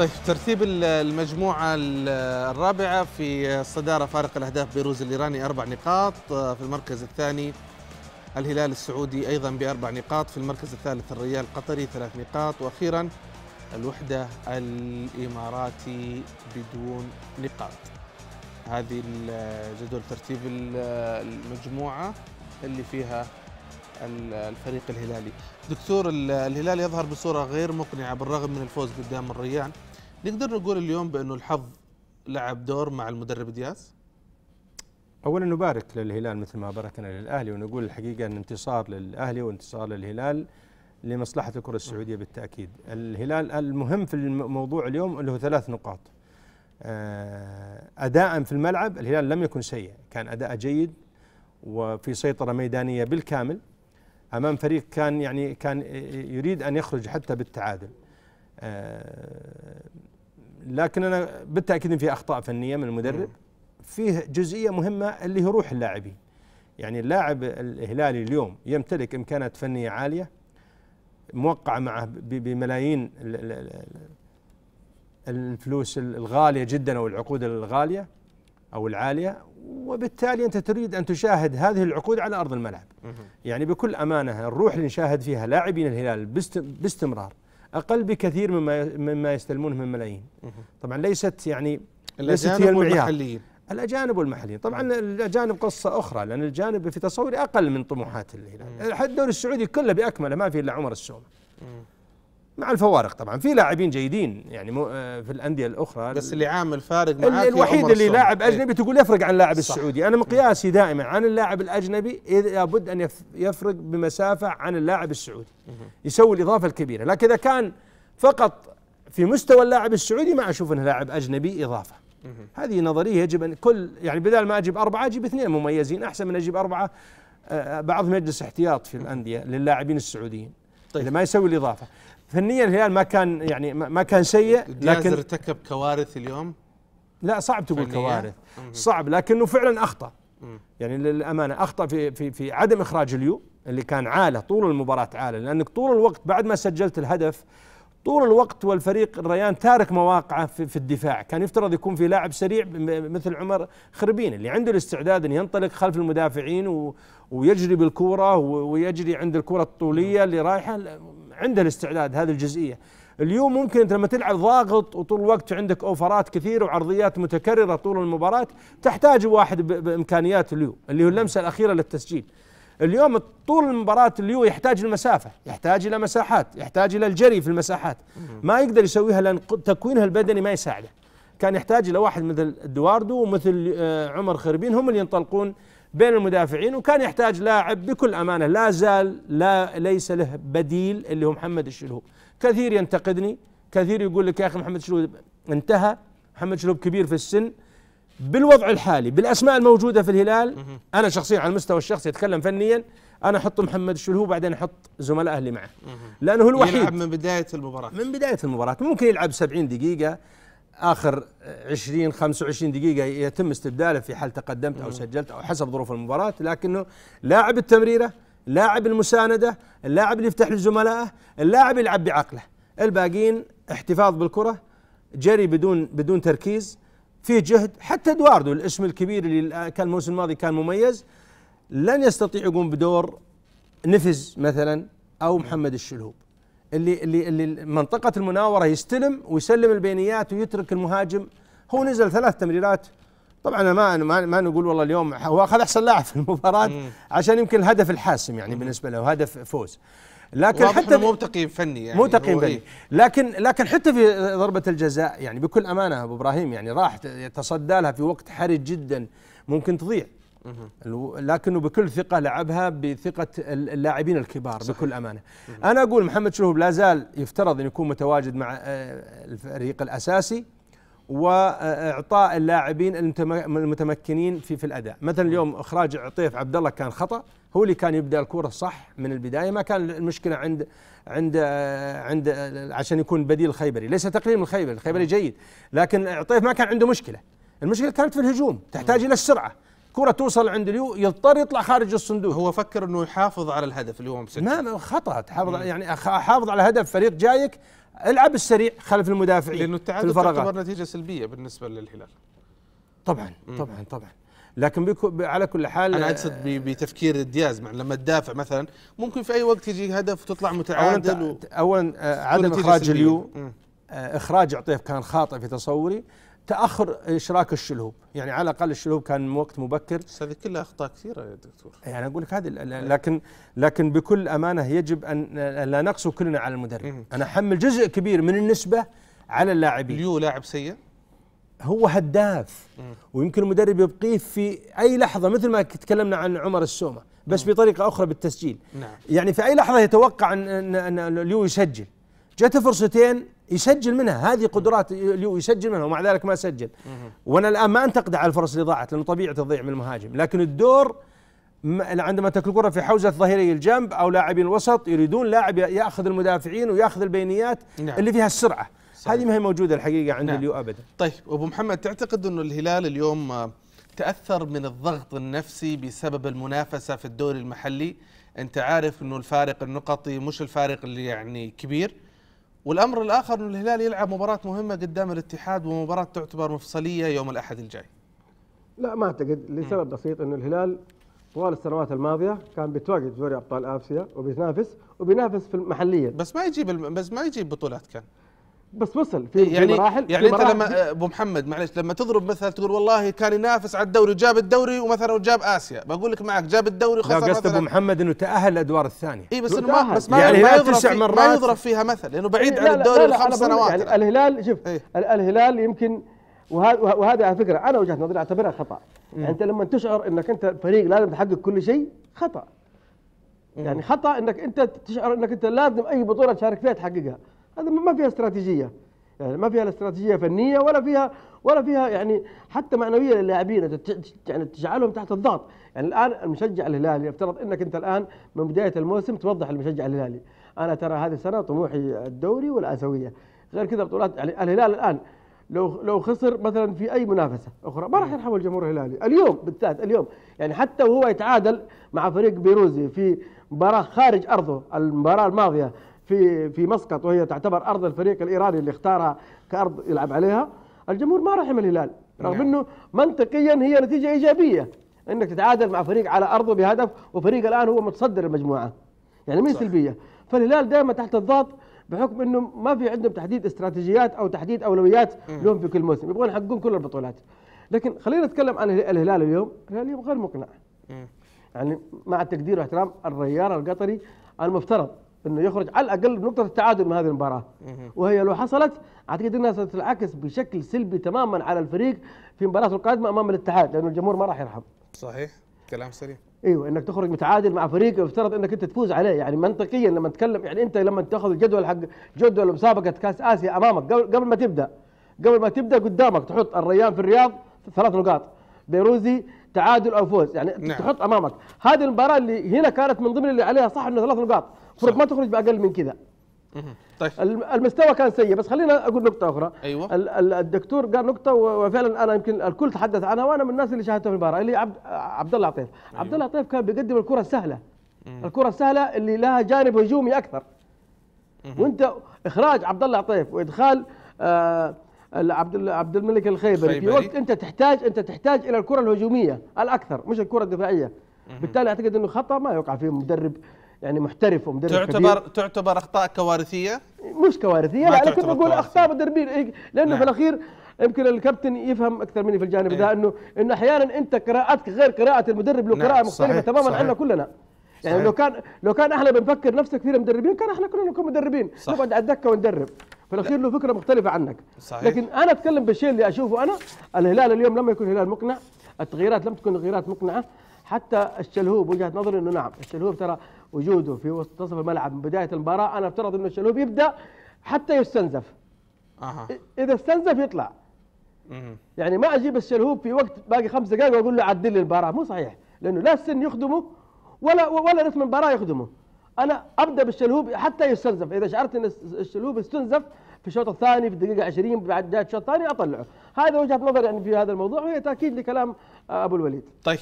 طيب ترتيب المجموعة الرابعة في الصدارة فارق الأهداف بيروز الإيراني أربع نقاط آه، في المركز الثاني الهلال السعودي أيضا بأربع نقاط في المركز الثالث الريال القطري ثلاث نقاط وأخيرا الوحدة الإماراتي بدون نقاط هذه جدول ترتيب المجموعة اللي فيها الفريق الهلالي دكتور الهلال يظهر بصورة غير مقنعة بالرغم من الفوز قدام الريان نقدر نقول اليوم بانه الحظ لعب دور مع المدرب دياز؟ اولا نبارك للهلال مثل ما باركنا للاهلي ونقول الحقيقه ان انتصار للاهلي وانتصار للهلال لمصلحه الكره السعوديه بالتاكيد. الهلال المهم في الموضوع اليوم اللي هو ثلاث نقاط. آه، اداء في الملعب الهلال لم يكن سيء، كان اداء جيد وفي سيطره ميدانيه بالكامل امام فريق كان يعني كان يريد ان يخرج حتى بالتعادل. آه، لكن انا بالتاكيد في اخطاء فنيه من المدرب فيه جزئيه مهمه اللي هي روح اللاعبين يعني اللاعب الهلالي اليوم يمتلك امكانات فنيه عاليه موقعه معه بملايين الفلوس الغاليه جدا او العقود الغاليه او العاليه وبالتالي انت تريد ان تشاهد هذه العقود على ارض الملعب يعني بكل امانه الروح اللي نشاهد فيها لاعبين الهلال باستمرار اقل بكثير مما مما يستلمونه من ملايين طبعا ليست يعني ليست هي المعيار الاجانب والمحليين طبعا الاجانب قصه اخرى لان الجانب في تصوري اقل من طموحات الهلال الدوري السعودي كله باكمله ما في الا عمر السومه مع الفوارق طبعا في لاعبين جيدين يعني مو آه، في الانديه الاخرى بس اللي عامل فارق معاه الوحيد اللي لاعب اجنبي تقول يفرق عن اللاعب السعودي انا مقياسي دائما عن اللاعب الاجنبي لابد ان يفرق بمسافه عن اللاعب السعودي يسوي الاضافه الكبيره لكن اذا كان فقط في مستوى اللاعب السعودي ما اشوف انه لاعب اجنبي اضافه هذه نظريه يجب ان كل يعني بدل ما اجيب اربعه اجيب اثنين مميزين احسن من اجيب اربعه آه، آه، بعضهم يجلس احتياط في الانديه للاعبين السعوديين طيب. اللي ما يسوي الاضافه فنيا الهلال ما كان يعني ما كان سيء لكن ارتكب كوارث اليوم لا صعب تقول كوارث صعب لكنه فعلا اخطا يعني للامانه اخطا في في في عدم اخراج اليو اللي كان عاله طول المباراه عاله لانك طول الوقت بعد ما سجلت الهدف طول الوقت والفريق الريان تارك مواقعه في, في الدفاع كان يفترض يكون في لاعب سريع مثل عمر خربين اللي عنده الاستعداد ان ينطلق خلف المدافعين و ويجري بالكوره ويجري عند الكره الطوليه اللي رايحه عنده الاستعداد هذه الجزئيه اليوم ممكن انت لما تلعب ضاغط وطول الوقت عندك اوفرات كثيره وعرضيات متكرره طول المباراه تحتاج واحد بامكانيات اليو اللي هو اللمسه الاخيره للتسجيل اليوم طول المباراة اليو يحتاج المسافة يحتاج إلى مساحات يحتاج إلى الجري في المساحات ما يقدر يسويها لأن تكوينها البدني ما يساعده كان يحتاج إلى واحد مثل ادواردو ومثل آه، عمر خربين هم اللي ينطلقون بين المدافعين وكان يحتاج لاعب بكل امانه لا زال لا ليس له بديل اللي هو محمد الشلهوب كثير ينتقدني كثير يقول لك يا اخي محمد الشلهوب انتهى محمد الشلهوب كبير في السن بالوضع الحالي بالاسماء الموجوده في الهلال انا شخصيا على المستوى الشخصي اتكلم فنيا انا احط محمد الشلهوب بعدين احط زملائه اللي معه لانه هو الوحيد يلعب من بدايه المباراه من بدايه المباراه ممكن يلعب 70 دقيقه اخر 20 25 دقيقه يتم استبداله في حال تقدمت او سجلت او حسب ظروف المباراه لكنه لاعب التمريره لاعب المسانده اللاعب اللي يفتح لزملائه اللاعب يلعب بعقله الباقيين احتفاظ بالكره جري بدون بدون تركيز في جهد حتى ادواردو الاسم الكبير اللي كان الموسم الماضي كان مميز لن يستطيع يقوم بدور نفز مثلا او محمد الشلهوب اللي اللي اللي منطقه المناوره يستلم ويسلم البينيات ويترك المهاجم هو نزل ثلاث تمريرات طبعا أنا ما ما, ما نقول والله اليوم هو اخذ احسن لاعب في المباراه عشان يمكن الهدف الحاسم يعني بالنسبه له هدف فوز لكن حتى مو تقييم فني يعني مو تقييم فني إيه. لكن لكن حتى في ضربه الجزاء يعني بكل امانه ابو ابراهيم يعني راح تصدى لها في وقت حرج جدا ممكن تضيع لكنه بكل ثقه لعبها بثقه اللاعبين الكبار صحيح. بكل امانه انا اقول محمد شلهوب لا زال يفترض ان يكون متواجد مع آه، الفريق الاساسي واعطاء اللاعبين المتمكنين في في الاداء مثلا اليوم اخراج عطيف عبد الله كان خطا هو اللي كان يبدا الكوره صح من البدايه ما كان المشكله عند عند آه، عند آه، عشان يكون بديل الخيبري ليس تقليل من الخيبري الخيبري جيد لكن عطيف ما كان عنده مشكله المشكله كانت في الهجوم تحتاج الى السرعه الكره توصل عند اليو يضطر يطلع خارج الصندوق هو فكر انه يحافظ على الهدف اللي هو مسجل ما خطا تحافظ يعني احافظ على هدف فريق جايك العب السريع خلف المدافعين لانه التعادل تعتبر نتيجه سلبيه بالنسبه للهلال طبعا مم. طبعا طبعا لكن بيكو على كل حال انا اقصد بتفكير دياز مع لما تدافع مثلا ممكن في اي وقت يجي هدف وتطلع متعادل اولا, و... أولا آه، عدم اخراج اليو آه، اخراج عطيف كان خاطئ في تصوري تاخر اشراك الشلهوب يعني على الاقل الشلهوب كان وقت مبكر هذه كلها اخطاء كثيره يا دكتور يعني اقول لك هذه لكن لكن بكل امانه يجب ان لا نقسو كلنا على المدرب انا احمل جزء كبير من النسبه على اللاعبين ليو لاعب سيء هو هداف ويمكن المدرب يبقيه في اي لحظه مثل ما تكلمنا عن عمر السومه بس بطريقه اخرى بالتسجيل نعم. يعني في اي لحظه يتوقع ان ان, أن ليو يسجل جت فرصتين يسجل منها هذه قدرات يسجل منها ومع ذلك ما سجل وانا الان ما انتقد على الفرص اللي ضاعت لانه طبيعه تضيع من المهاجم لكن الدور عندما تكون الكره في حوزه ظهيري الجنب او لاعبين الوسط يريدون لاعب ياخذ المدافعين وياخذ البينيات نعم. اللي فيها السرعه صحيح. هذه ما هي موجوده الحقيقه عند نعم. اليو ابدا طيب ابو محمد تعتقد انه الهلال اليوم آه، تاثر من الضغط النفسي بسبب المنافسه في الدوري المحلي انت عارف انه الفارق النقطي مش الفارق اللي يعني كبير والامر الاخر انه الهلال يلعب مباراه مهمه قدام الاتحاد ومباراه تعتبر مفصليه يوم الاحد الجاي. لا ما اعتقد لسبب بسيط انه الهلال طوال السنوات الماضيه كان بيتواجد دوري ابطال اسيا وبينافس وبينافس في المحليه بس ما يجيب بس ما يجيب بطولات كان بس وصل في إيه، يعني مراحل يعني انت لما ابو محمد معلش لما تضرب مثلا تقول والله كان ينافس على الدوري وجاب الدوري ومثلا وجاب اسيا بقول لك معك جاب الدوري وخسر قصد ابو محمد انه تاهل الادوار الثانيه اي بس انه ما بس ما يعني ما يضرب تسع مرات ما يضرب فيها مثل لانه بعيد إيه عن الدوري لخمس سنوات يعني الهلال شوف إيه؟ الهلال يمكن وهذا على فكره انا وجهه نظري اعتبرها خطا يعني انت لما تشعر انك انت فريق لازم تحقق كل شيء خطا يعني خطا انك انت تشعر انك انت لازم اي بطوله تشارك فيها تحققها هذا ما فيها استراتيجيه يعني ما فيها استراتيجيه فنيه ولا فيها ولا فيها يعني حتى معنويه للاعبين يعني تجعلهم تحت الضغط يعني الان المشجع الهلالي افترض انك انت الان من بدايه الموسم توضح المشجع الهلالي انا ترى هذه السنه طموحي الدوري والاسيويه غير كذا بطولات يعني الهلال الان لو لو خسر مثلا في اي منافسه اخرى ما راح يرحب الجمهور الهلالي اليوم بالذات اليوم يعني حتى وهو يتعادل مع فريق بيروزي في مباراه خارج ارضه المباراه الماضيه في في مسقط وهي تعتبر ارض الفريق الايراني اللي اختارها كارض يلعب عليها الجمهور ما رحم الهلال رغم نعم. انه منطقيا هي نتيجه ايجابيه انك تتعادل مع فريق على ارضه بهدف وفريق الان هو متصدر المجموعه يعني مين سلبيه فالهلال دائما تحت الضغط بحكم انه ما في عندهم تحديد استراتيجيات او تحديد اولويات لهم في كل موسم يبغون يحققون كل البطولات لكن خلينا نتكلم عن الهلال اليوم الهلال اليوم غير مقنع يعني مع التقدير واحترام الريار القطري المفترض انه يخرج على الاقل بنقطه التعادل من هذه المباراه وهي لو حصلت اعتقد انها ستنعكس بشكل سلبي تماما على الفريق في مباراه القادمه امام الاتحاد لانه الجمهور ما راح يرحم صحيح كلام سليم ايوه انك تخرج متعادل مع فريق يفترض انك انت تفوز عليه يعني منطقيا لما تتكلم يعني انت لما تاخذ الجدول حق جدول مسابقه كاس اسيا امامك قبل قبل ما تبدا قبل ما تبدا قدامك تحط الريان في الرياض ثلاث نقاط بيروزي تعادل او فوز يعني نعم. تحط امامك هذه المباراه اللي هنا كانت من ضمن اللي عليها صح انه ثلاث نقاط فرق ما تخرج باقل من كذا طيب المستوى كان سيء بس خلينا اقول نقطه اخرى ايوه الدكتور قال نقطه وفعلا انا يمكن الكل تحدث عنها وانا من الناس اللي شاهدتها في المباراه اللي عبد عبد الله عطيف أيوه. عبد الله عطيف كان بيقدم الكره السهله الكره السهله اللي لها جانب هجومي اكثر وانت اخراج عبد الله عطيف وادخال آه عبد عبد الملك الخيبري في وقت انت تحتاج انت تحتاج الى الكره الهجوميه الاكثر مش الكره الدفاعيه بالتالي اعتقد انه خطا ما يوقع فيه مدرب يعني محترف ومدرب تعتبر كبير. تعتبر اخطاء كوارثيه؟ مش كوارثيه لا لكن بقول اخطاء مدربين إيه، لانه نعم. في الاخير يمكن الكابتن يفهم اكثر مني في الجانب إيه؟ ده انه انه احيانا انت قراءتك غير قراءه المدرب له نعم. قراءه مختلفه صحيح. تماما عنا كلنا يعني صحيح. لو كان لو كان احنا بنفكر نفس كثير مدربين كان احنا كلنا نكون مدربين نقعد على الدكه وندرب في الاخير له فكره مختلفه عنك صحيح. لكن انا اتكلم بالشيء اللي اشوفه انا الهلال اليوم لما يكون هلال مقنع التغييرات لم تكن تغييرات مقنعه حتى الشلهوب وجهه نظري انه نعم الشلهوب ترى وجوده في منتصف الملعب من بدايه المباراه انا افترض انه الشلهوب يبدا حتى يستنزف أه. اذا استنزف يطلع مم. يعني ما اجيب الشلهوب في وقت باقي خمس دقائق واقول له عدل لي المباراه مو صحيح لانه لا السن يخدمه ولا ولا نصف المباراه يخدمه انا ابدا بالشلهوب حتى يستنزف اذا شعرت ان الشلهوب استنزف في الشوط الثاني في الدقيقه 20 بعد بدايه الشوط الثاني اطلعه هذا وجهه نظر يعني في هذا الموضوع وهي تاكيد لكلام ابو الوليد طيب